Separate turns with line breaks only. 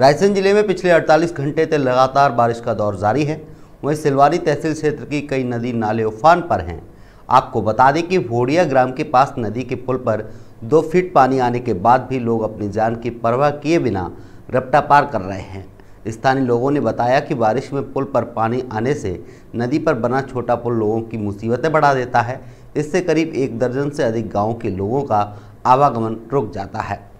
रायसेन जिले में पिछले 48 घंटे से लगातार बारिश का दौर जारी है वहीं सिलवारी तहसील क्षेत्र की कई नदी नाले उफान पर हैं आपको बता दें कि भोड़िया ग्राम के पास नदी के पुल पर दो फीट पानी आने के बाद भी लोग अपनी जान की परवाह किए बिना रपटा पार कर रहे हैं स्थानीय लोगों ने बताया कि बारिश में पुल पर पानी आने से नदी पर बना छोटा पुल लोगों की मुसीबतें बढ़ा देता है इससे करीब एक दर्जन से अधिक गाँव के लोगों का आवागमन रुक जाता है